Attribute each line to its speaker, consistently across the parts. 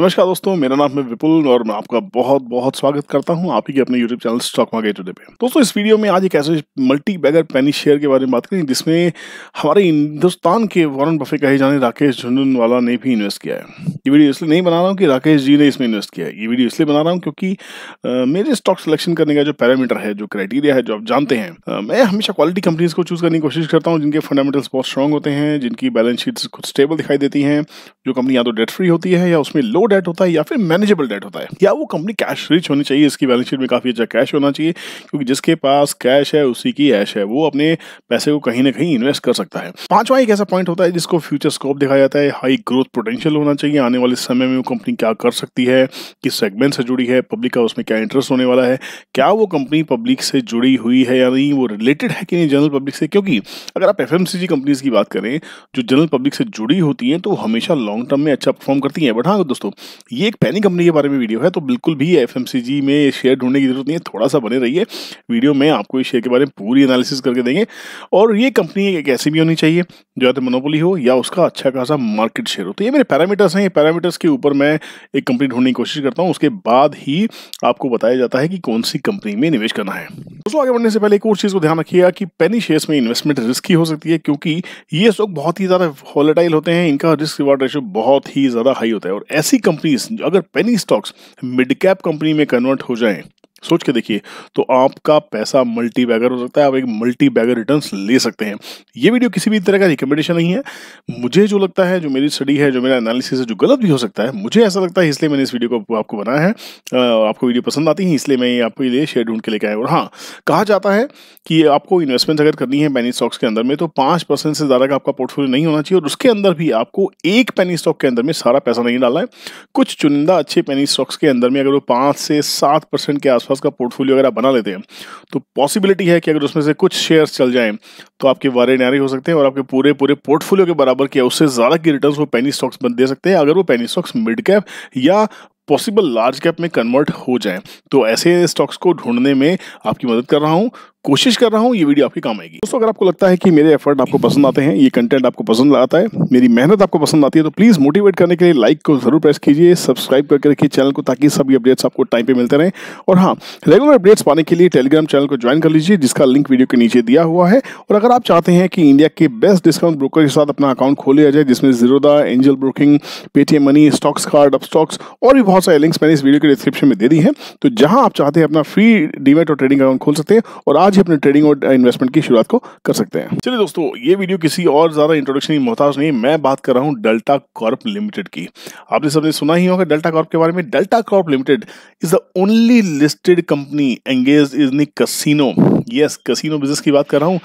Speaker 1: नमस्कार दोस्तों मेरा नाम है विपुल और मैं आपका बहुत बहुत स्वागत करता हूं आप ही के अपने YouTube channel stock market today पे दोस्तों इस वीडियो में आज एक ऐसे मल्टी बैगर पैनी शेयर के बारे में बात करें जिसमें हमारे हिंदुस्तान के वॉरन बफे कहे जाने राकेश वाला ने भी इन्वेस्ट किया है ये वीडियो इसलिए नहीं बना रहा हूँ कि राकेश जी ने इसमें इन्वेस्ट किया है ये वीडियो इसलिए बना रहा हूँ क्योंकि मेरे स्टॉक सिलेक्शन करने का जो पैरामीटर है जो क्राइटेरिया है जो आप जानते हैं मैं हमेशा क्वालिटी कंपनीज को चूज करने की कोशिश करता हूँ जिनके फंडामेंटल्स बहुत स्ट्रॉन्ग होते हैं जिनकी बैलेंस शीट खुद स्टेबल दिखाई देती हैं जो कंपनी या तो डेट फ्री होती है या उसमें लो डेट होता है या फिर मैनेजेबल डेट होता है या वो कंपनी कैश रिच होनी चाहिए इसकी बैलेंस शीट में काफ़ी अच्छा कैश होना चाहिए क्योंकि जिसके पास कैश है उसी की ऐश है वो अपने पैसे को कहीं ना कहीं इन्वेस्ट कर सकता है पांचवा एक ऐसा पॉइंट होता है जिसको फ्यूचर स्कोप दिखाया जाता है हाई ग्रोथ पोटेंशियल होना चाहिए आने वाले समय में वो कंपनी क्या कर सकती है किस सेगमेंट से जुड़ी है पब्लिक का उसमें क्या इंटरेस्ट होने वाला है क्या वो कंपनी पब्लिक से जुड़ी हुई है या नहीं वो रिलेटेड है कि नहीं जनरल पब्लिक से क्योंकि अगर आप एफ कंपनीज की बात करें जो जनरल पब्लिक से जुड़ी होती है तो हमेशा लॉन्ग टर्म में अच्छा परफॉर्म करती है बट हाँ दोस्तों ये एक पैनी कंपनी के बारे में वीडियो है तो बिल्कुल भी एफ में शेयर ढूंढने की जरूरत नहीं है थोड़ा सा बने रहिए वीडियो में आपको इस शेयर के बारे में पूरी एनालिसिस करके देंगे और ये कंपनी एक ऐसी भी होनी चाहिए जो या तो मोनोपोली हो या उसका अच्छा खासा मार्केट शेयर हो तो ये मेरे पैरामीटर्स हैं ये पैरामीटर्स के ऊपर मैं एक कंपनी ढूंढने की कोशिश करता हूँ उसके बाद ही आपको बताया जाता है कि कौन सी कंपनी में निवेश करना है दोस्तों आगे बढ़ने से पहले एक और चीज़ को ध्यान रखिएगा कि पैनी शेयर्स में इन्वेस्टमेंट रिस्की हो सकती है क्योंकि ये स्टॉक बहुत ही ज़्यादा वॉलेटाइल होते हैं इनका रिस्क रिवार्ड रेशियो बहुत ही ज़्यादा हाई होता है और ऐसी कंपनीज अगर penny stocks mid cap company में कन्वर्ट हो जाएं सोच के देखिए तो आपका पैसा मल्टी बैगर हो सकता है आप एक मल्टी बैगर रिटर्न ले सकते हैं ये वीडियो किसी भी तरह का रिकमेंडेशन नहीं है मुझे जो लगता है जो मेरी स्टडी है जो मेरा एनालिसिस है जो गलत भी हो सकता है मुझे ऐसा लगता है इसलिए मैंने इस वीडियो को आपको बनाया है आपको वीडियो पसंद आती है इसलिए मैं आपके लिए शेयर ढूंढ के लेके आया और हाँ कहा जाता है कि आपको इन्वेस्टमेंट अगर करनी है पैनी स्टॉक्स के अंदर में तो पाँच परसेंट से ज़्यादा का आपका पोर्टफोलियो नहीं होना चाहिए और उसके अंदर भी आपको एक पैनी स्टॉक के अंदर में सारा पैसा नहीं डाला है कुछ चुनिंदा अच्छे पैनी स्टॉक्स के अंदर में अगर वो पाँच से सात परसेंट के आसपास आसपास का पोर्टफोलियो अगर आप बना लेते हैं तो पॉसिबिलिटी है कि अगर उसमें से कुछ शेयर्स चल जाएं तो आपके वारे नारे हो सकते हैं और आपके पूरे पूरे पोर्टफोलियो के बराबर के उससे ज़्यादा की रिटर्न वो पैनी स्टॉक्स दे सकते हैं अगर वो पैनी स्टॉक्स मिड कैप या पॉसिबल लार्ज कैप में कन्वर्ट हो जाए तो ऐसे स्टॉक्स को ढूंढने में आपकी मदद कर रहा हूँ कोशिश कर रहा हूँ ये वीडियो आपके काम आएगी दोस्तों अगर आपको लगता है कि मेरे एफर्ट आपको पसंद आते हैं ये कंटेंट आपको पसंद आता है मेरी मेहनत आपको पसंद आती है तो प्लीज़ मोटिवेट करने के लिए लाइक को जरूर प्रेस कीजिए सब्सक्राइब करके रखिए चैनल को ताकि सभी अपडेट्स आपको टाइम पर मिलते रहें और हाँ रेगुलर अपडेट्स पाने के लिए टेलीग्राम चैनल को ज्वाइन कर लीजिए जिसका लिंक वीडियो के नीचे दिया हुआ है और अगर आप चाहते हैं कि इंडिया के बेस्ट डिस्काउंट ब्रोकर के साथ अपना अकाउंट खोलिया जाए जिसमें Zerodha Angel Broking Paytm Money stocks card Upstox और भी बहुत सारे लिंक्स मैंने इस वीडियो के डिस्क्रिप्शन में दे दी है तो जहाँ आप चाहते हैं अपना फ्री डीमेट और ट्रेडिंग अकाउंट खोल सकते हैं और आज आज ही अपने ट्रेडिंग और इन्वेस्टमेंट की शुरुआत को कर सकते हैं चलिए दोस्तों ये वीडियो किसी और ज्यादा इंट्रोडक्शन की मोहताज नहीं मैं बात कर रहा हूँ डेल्टा कॉर्प लिमिटेड की आपने सबने सुना ही होगा डेल्टा कॉर्प के बारे में Delta Corp limited is the only listed company engage is नी कसिनो यस कसिनो बिजनेस की बात कर रहा हूँ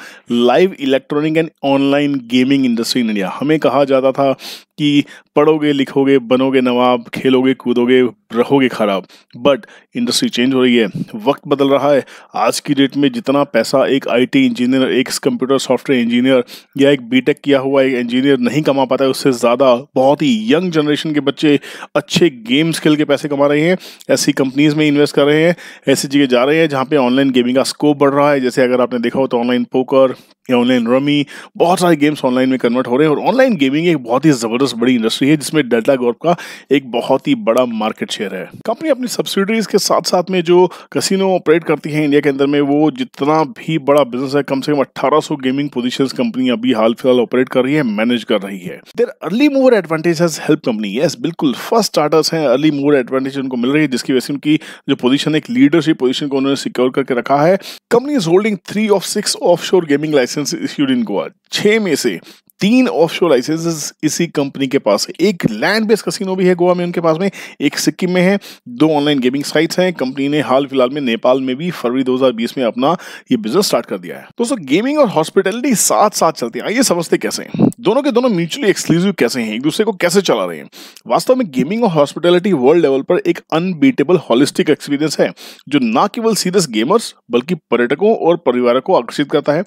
Speaker 1: live electronic and online gaming industry in India हमें कहा जाता था कि पढ़ोगे लिखोगे बनोगे नवाब खेलोगे कूदोगे रहोगे खराब बट इंडस्ट्री चेंज हो रही है वक्त बदल रहा है आज की डेट में जितना पैसा एक आईटी इंजीनियर एक कंप्यूटर सॉफ्टवेयर इंजीनियर या एक बीटेक किया हुआ एक इंजीनियर नहीं कमा पाता है उससे ज़्यादा बहुत ही यंग जनरेशन के बच्चे अच्छे गेम्स खेल के पैसे कमा रहे हैं ऐसी कंपनीज़ में इन्वेस्ट कर रहे हैं ऐसी जगह जा रहे हैं जहाँ पे ऑनलाइन गेमिंग का स्कोप बढ़ रहा है जैसे अगर आपने देखा हो तो ऑनलाइन पोकर या ऑनलाइन रमी बहुत सारे गेम्स ऑनलाइन में कन्वर्ट हो रहे हैं और ऑनलाइन गेमिंग एक बहुत ही ज़बरदस्त बड़ी इंडस्ट्री है जिसमें डेल्टा ग्रुप का एक बहुत ही बड़ा मार्केट शेयर है कंपनी अपनी सब्सिडरीज के साथ साथ में जो कसिनो ऑपरेट करती है इंडिया के अंदर में वो जितना भी बड़ा बिजनेस है कम से कम अट्ठारह गेमिंग पोजिशन कंपनी अभी हाल फिलहाल ऑपरेट कर रही है मैनेज कर रही है there early mover advantage help company yes बिल्कुल फर्स्ट स्टार्टर्स हैं अर्ली मूवर एडवांटेज उनको मिल रही है जिसकी वजह से उनकी जो पोजिशन एक लीडरशिप पोजिशन को उन्होंने सिक्योर करके रखा है company is holding three of six of gaming license license issued in Goa छह में से तीन ऑफशोर लाइसेंसेस इसी कंपनी के पास है एक लैंड बेस्ड कसिनो भी है गोवा में उनके पास में एक सिक्किम में है दो ऑनलाइन गेमिंग साइट्स हैं कंपनी ने हाल फिलहाल में नेपाल में भी फरवरी 2020 में अपना ये बिजनेस स्टार्ट कर दिया है दोस्तों गेमिंग और हॉस्पिटैलिटी साथ साथ चलते हैं आइए समझते कैसे हैं दोनों के दोनों म्यूचुअली एक्सक्लूसिव कैसे हैं एक दूसरे को कैसे चला रहे हैं वास्तव में गेमिंग और हॉस्पिटैलिटी वर्ल्ड लेवल पर एक अनबीटेबल हॉलिस्टिक एक्सपीरियंस है जो ना केवल सीरियस गेमर्स बल्कि पर्यटकों और परिवारों को आकर्षित करता है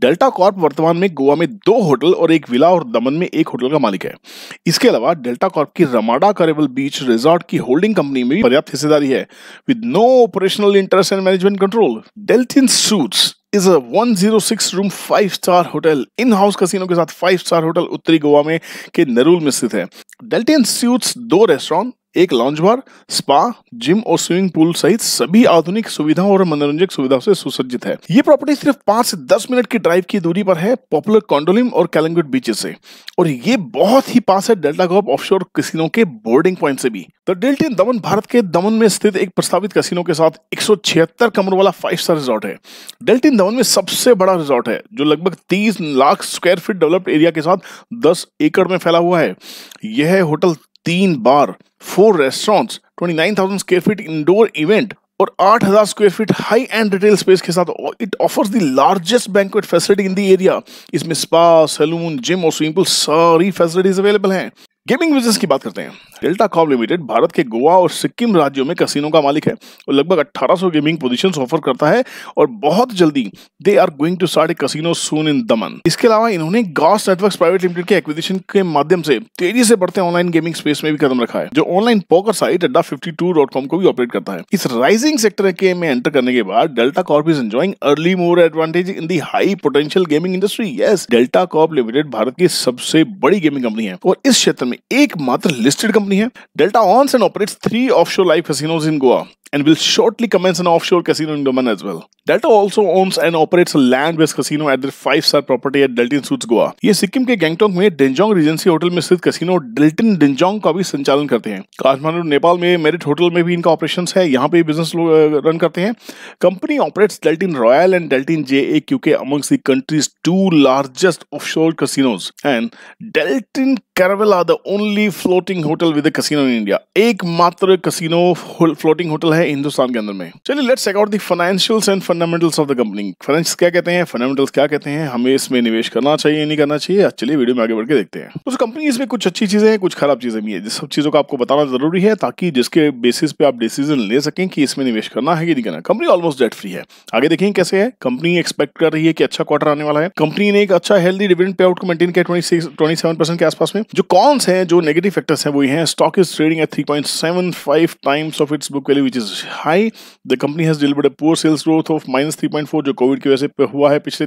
Speaker 1: डेल्टा कॉर्प वर्तमान में गोवा में दो होटल और एक विला और दमन में एक होटल का मालिक है इसके अलावा डेल्टा कॉर्प की रमाडा करेबल बीच रिजॉर्ट की होल्डिंग कंपनी में भी पर्याप्त हिस्सेदारी है with no operational interest and management control Deltin Suites is a 106 room five star hotel in house casino के साथ फाइव स्टार होटल उत्तरी गोवा में के नरूल में स्थित है डेल्टिन सूट्स दो रेस्टोरेंट एक लॉन्च बार स्पा जिम और स्विमिंग पूल सहित सभी आधुनिक सुविधाओं और मनोरंजक सुविधाओं से सुसज्जित है ये प्रॉपर्टी सिर्फ पांच से दस मिनट की ड्राइव की दूरी पर है पॉपुलर कॉन्डोलिम और कैलंगुट बीच से और ये बहुत ही पास है डेल्टा गॉप ऑफशोर कसिनो के बोर्डिंग पॉइंट से भी तो डेल्टिन दमन भारत के दमन में स्थित एक प्रस्तावित कसिनो के साथ एक कमरों वाला फाइव स्टार रिजॉर्ट है डेल्टिन दमन में सबसे बड़ा रिजॉर्ट है जो लगभग तीस lakh square feet developed area के साथ दस एकड़ में फैला हुआ है यह होटल तीन bar four restaurants 29,000 square feet indoor event और 8,000 square feet high end retail space के साथ it offers the largest banquet facility in the area इसमें स्पा सैलून जिम और स्विमिंग पूल सारी फैसिलिटीज अवेलेबल हैं गेमिंग बिजनेस की बात करते हैं डेल्टा कॉप लिमिटेड भारत के गोवा और सिक्किम राज्यों में कसिनो का मालिक है और लगभग 1800 गेमिंग पोजीशन ऑफर करता है और बहुत जल्दी they are going to start a casino soon in Daman इसके अलावा इन्होंने गॉस नेटवर्क प्राइवेट लिमिटेड के एक्विजिशन के माध्यम से तेजी से बढ़ते ऑनलाइन गेमिंग स्पेस में भी कदम रखा है जो online poker site Adda fifty को भी ऑपरेट करता है इस राइजिंग सेक्टर के में एंटर करने के बाद Delta Corp is enjoying early mover advantage in the high potential gaming industry yes Delta Corp limited Bharat की सबसे बड़ी गेमिंग कंपनी है और इस क्षेत्र में एकमात्र लिस्टेड कंपनी है Delta owns and operates three offshore live casinos in Goa and will shortly commence an offshore casino in Daman as well. Delta also owns and operates a land-based casino at their five-star property at Delton Suits Goa. ये सिक्किम के गैंगटोक में डेंजोंग Regency hotel में स्थित casino Dalton डेंजोंग का भी संचालन करते हैं काठमांडू नेपाल में मेरिट होटल में भी इनका ऑपरेशन है यहाँ पे बिजनेस रन करते हैं company operates Deltin Royale and Deltin J A Q K amongst the country's two largest offshore casinos and Deltin Caravela are the only floating hotel with a in India एकमात्र casino floating hotel है हिंदुस्तान के अंदर में चलिए let's check out the financials and fundamentals of the company financials क्या कहते हैं fundamentals क्या कहते हैं हमें इसमें निवेश करना चाहिए नहीं करना चाहिए चलिए वीडियो में आगे बढ़ के देखते हैं उस कंपनी इसमें कुछ अच्छी चीजें हैं कुछ खराब चीजें भी है जिस सब चीजों को आपको बताना जरूरी है ताकि जिसके बेसिस पे आप डिसीजन ले सकें कि इसमें निवेश करना है कि नहीं करना कंपनी ऑलमोस्ट डेट फ्री है आगे देखें कैसे है कंपनी एक्सपेक्ट कर रही है कि अच्छा क्वार्टर आने वाला है कंपनी ने एक अच्छा हेल्दी डिविडेंड पे आउट को मेंटेन किया ट्वेंटी ट्वेंटी सेवन परसेंट के आसपास में जो कॉन्स हैं जो नेगेटिव फैक्टर्स हैं वो ये हैं stock is trading at three point seven five times of its book value which is is high the company has delivered a poor sales growth of minus three point four जो covid की वजह से हुआ है पिछले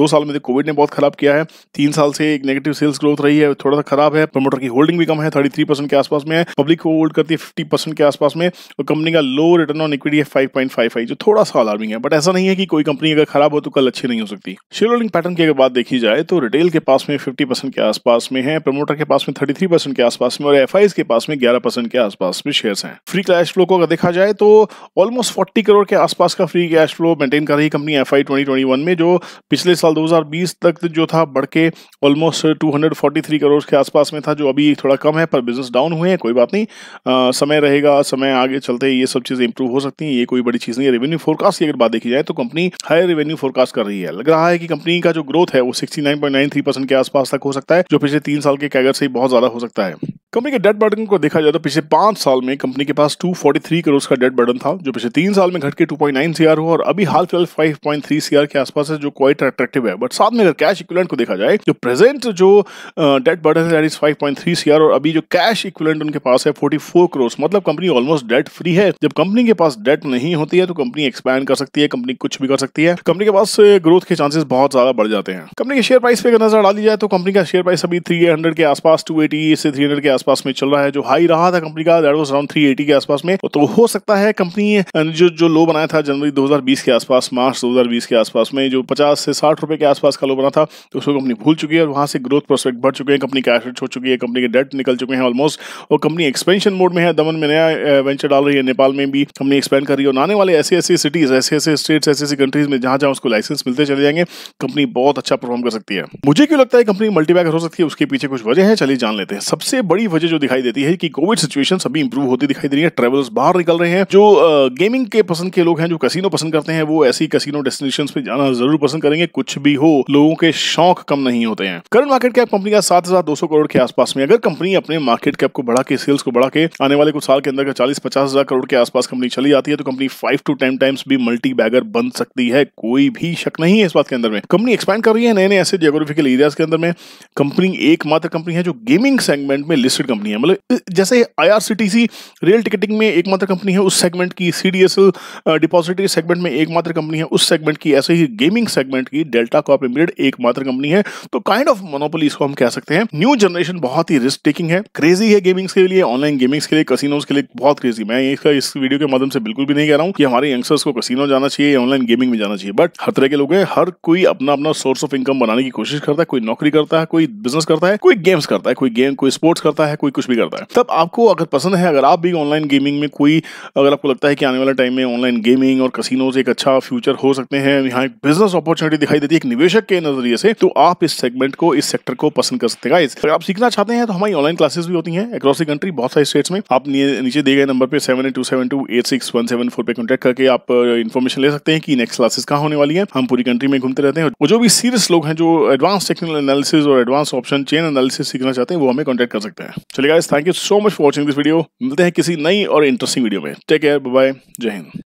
Speaker 1: दो साल में कोविड तो ने बहुत खराब किया है तीन साल से एक नेगेटिव सेल्स ग्रोथ रही है थोड़ा सा खराब है प्रमोटर की होल्डिंग भी कम है थर्टी थ्री परसेंट के आसपास में है पब्लिक को होल्ड करती है फिफ्टी परसेंट के आसपास में और कंपनी का लो रिटर्न ऑन इक्विटी है फाइव पॉइंट फाइव फाइव जो थोड़ा सा अलार्मिंग है बट ऐसा नहीं है कि कोई कंपनी अगर खराब हो तो कल अच्छी नहीं हो सकती शेयर होल्डिंग पैटर्न की अगर बात देखी जाए तो रिटेल के पास में फिफ्टी परसेंट के आसपास में है प्रमोटर के पास में थर्टी थ्री परसेंट के आसपास में और एफ के पास में ग्यारह परसेंट के आसपास में शेयर है फ्री कैश फ्लो को अगर देखा जाए जाए तो ऑलमोस्ट फोर्टी करोड़ के आसपास का फ्री कैश फ्लो मेंटेन कर रही कंपनी एफ आई ट्वेंटी में जो पिछले साल 2020 तक जो था बढ़ के ऑलमोस्ट 243 करोड़ के आसपास में था जो अभी थोड़ा कम है पर बिजनेस डाउन हुए हैं कोई बात नहीं आ, समय रहेगा समय आगे चलते ये सब चीज़ें इंप्रूव हो सकती हैं ये कोई बड़ी चीज़ नहीं है रेवेन्यू फोरकास्ट की अगर बात देखी जाए तो कंपनी हाई रेवेन्यू फोरकास्ट कर रही है लग रहा है कि कंपनी का जो ग्रोथ है वो सिक्सटी के आसपास तक हो सकता है जो पिछले तीन साल के कैगर से ही बहुत ज़्यादा हो सकता है कंपनी के डेट बर्डन को देखा जाए तो पिछले पांच साल में कंपनी के पास 243 करोड़ का डेट बर्डन था जो पिछले तीन साल में घट के नाइन सीआर हुआ और अभी हाल फिलहाल 5.3 सीआर के आसपास है जो क्वाइट अट्रैक्टिव है बट साथ में अगर कैश इक्विलेंट को देखा जाए जो प्रेजेंट जो डेट बर्डन है फाइव पॉइंट थ्री सीआर और अभी जो कैश इक्विलेंट उनके पास है फोर्टी फोर करोड़ मतलब कंपनी ऑलमोस्ट डेट फ्री है जब कंपनी के पास डेट नहीं होती है तो कंपनी एक्सपैंड कर सकती है कंपनी कुछ भी कर सकती है कंपनी के पास ग्रोथ के चांसेस बहुत ज्यादा बढ़ जाते हैं कंपनी के शेयर प्राइस पे अगर नजर डाली जाए तो कंपनी का शेयर प्राइस अभी थ्री के आसपास टू से थ्री के आसपास आसपास में चल रहा है जो हाई रहा था कंपनी का दैट वाज अराउंड 380 के आसपास में तो हो सकता है कंपनी जो जो लो बनाया था जनवरी 2020 के आसपास मार्च 2020 के आसपास में जो 50 से 60 रुपए के आसपास का लो बना था तो उसको कंपनी भूल चुकी है और वहां से ग्रोथ प्रोस्पेक्ट बढ़ चुके हैं कंपनी का एसेट छोड़ चुकी है कंपनी के डेट निकल चुके हैं ऑलमोस्ट और कंपनी एक्सपेंशन मोड में है दमन में नया वेंचर डाल रही है नेपाल में भी कंपनी एक्सपेंड कर रही है और आने वाले ऐसे ऐसी सिटीज ऐसे ऐसे स्टेट्स ऐसे ऐसी कंट्रीज में जहां जहां उसको लाइसेंस मिलते चले जाएंगे कंपनी बहुत अच्छा परफॉर्म कर सकती है मुझे क्यों लगता है कंपनी मल्टीबैगर हो सकती है उसके पीछे कुछ वजह है चलिए जान लेते हैं सबसे बड़ी वजह जो दिखाई देती है कि कोविड सिचुएशन सभी इंप्रूव होती दिखाई दे रही है ट्रेवल्स बाहर निकल रहे हैं जो गेमिंग के पसंद के लोग हैं जो कसिनो पसंद करते हैं वो ऐसी कसिनो डेस्टिनेशन पे जाना जरूर पसंद करेंगे कुछ भी हो लोगों के शौक कम नहीं होते हैं करंट मार्केट कैप कंपनी का सात हजार दो सौ करोड़ के आसपास में अगर कंपनी अपने मार्केट कैप को बढ़ा के सेल्स को बढ़ा के आने वाले कुछ साल के अंदर चालीस पचास हजार करोड़ के आसपास कंपनी चली जाती है तो company five to ten times भी मल्टी बैगर बन सकती है कोई भी शक नहीं है इस बात के अंदर में कंपनी एक्सपैंड कर रही है नए नए ऐसे जियोग्राफिकल एरियाज के अंदर में कंपनी एकमात्र कंपनी है जो गेमिंग सेगमेंट में लिस्ट लिमिटेड कंपनी है मतलब जैसे आईआरसीटीसी रेल टिकटिंग में एकमात्र कंपनी है उस सेगमेंट की सीडीएसएल डिपॉजिटरी सेगमेंट में एकमात्र कंपनी है उस सेगमेंट की ऐसे ही गेमिंग सेगमेंट की डेल्टा कॉप लिमिटेड एकमात्र कंपनी है तो काइंड ऑफ मोनोपोली इसको हम कह सकते हैं न्यू जनरेशन बहुत ही रिस्क टेकिंग है क्रेजी है गेमिंग्स के लिए ऑनलाइन गेमिंग्स के लिए कसिनोज के लिए बहुत क्रेजी मैं इसका इस वीडियो के माध्यम से बिल्कुल भी नहीं कह रहा हूँ कि हमारे यंगस्टर्स को कसिनो जाना चाहिए या ऑनलाइन गेमिंग में जाना चाहिए बट हर तरह के लोग हैं हर कोई अपना अपना सोर्स ऑफ इनकम बनाने की कोशिश करता है कोई नौकरी करता है कोई बिजनेस करता है कोई गेम्स करता है कोई गेम कोई स्पोर्ट्स करता है है कोई कुछ भी करता है तब आपको अगर पसंद है अगर आप भी ऑनलाइन गेमिंग में कोई अगर आपको लगता है कि आने वाला टाइम में ऑनलाइन गेमिंग और से एक अच्छा फ्यूचर हो सकते हैं यहाँ एक बिजनेस अपॉर्चुनिटी दिखाई देती है एक निवेशक के नजरिए से तो आप इस सेगमेंट को इस सेक्टर को पसंद कर सकते हैं अगर आप सीखना चाहते हैं तो हमारी ऑनलाइन क्लासेस भी होती है अक्रॉस द कंट्री बहुत सारे स्टेट्स में आप नीचे दिए गए नंबर पर seven two seven two eight six one seven four पे कॉन्टेक्ट करके आप इन्फॉर्मेशन ले सकते हैं कि नेक्स्ट क्लासेस कहाँ होने वाली है हम पूरी कंट्री में घूमते रहते हैं और जो भी सीरियस लोग हैं जो एडवांस टेक्निकल एनालिसिस और एडवांस ऑप्शन चेन एनालिसिस सीखना चाहते हैं वो हमें कॉन्टेक्ट कर सकते हैं चलिए guys thank you so much for watching this video मिलते हैं किसी नई और इंटरेस्टिंग वीडियो में टेक केयर बाय जय हिंद